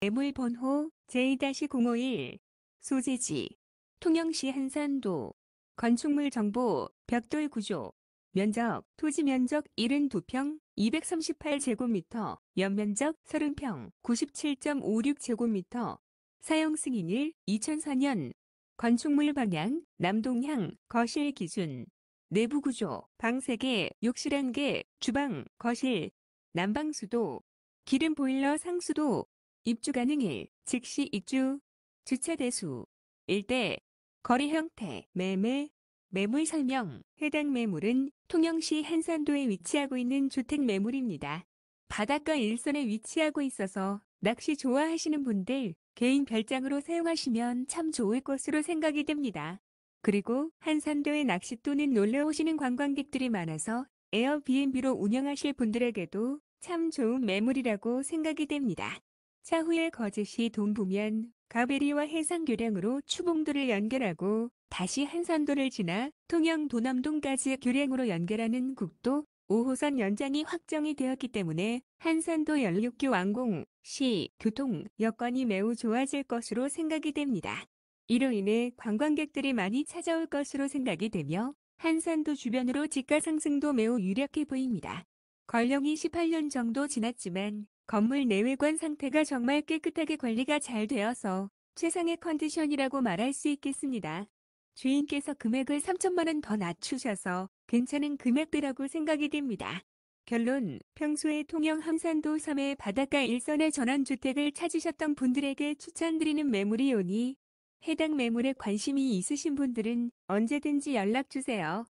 매물 번호 J-051 소재지 통영시 한산도 건축물 정보 벽돌 구조 면적 토지 면적 72평 238제곱미터 연면적 30평 97.56제곱미터 사용 승인 일 2004년 건축물 방향 남동향 거실 기준 내부 구조 방 3개 욕실 1개 주방 거실 난방 수도 기름 보일러 상수도 입주 가능일, 즉시 입주, 주차 대수, 일대, 거리 형태, 매매, 매물 설명, 해당 매물은 통영시 한산도에 위치하고 있는 주택 매물입니다. 바닷가 일선에 위치하고 있어서 낚시 좋아하시는 분들 개인 별장으로 사용하시면 참 좋을 것으로 생각이 됩니다. 그리고 한산도에 낚시 또는 놀러 오시는 관광객들이 많아서 에어비앤비로 운영하실 분들에게도 참 좋은 매물이라고 생각이 됩니다. 차후에거제시 동부면 가베리와 해상교량으로 추봉도를 연결하고 다시 한산도를 지나 통영 도남동까지 교량으로 연결하는 국도 5호선 연장이 확정이 되었기 때문에 한산도 연륙교 완공 시 교통 여건이 매우 좋아질 것으로 생각이 됩니다. 이로 인해 관광객들이 많이 찾아올 것으로 생각이 되며 한산도 주변으로 집가 상승도 매우 유력해 보입니다. 걸령이 18년 정도 지났지만 건물 내외관 상태가 정말 깨끗하게 관리가 잘 되어서 최상의 컨디션이라고 말할 수 있겠습니다. 주인께서 금액을 3천만원 더 낮추셔서 괜찮은 금액대라고 생각이 됩니다. 결론, 평소에 통영 함산도 3의 바닷가 일선의 전환주택을 찾으셨던 분들에게 추천드리는 매물이 오니 해당 매물에 관심이 있으신 분들은 언제든지 연락주세요.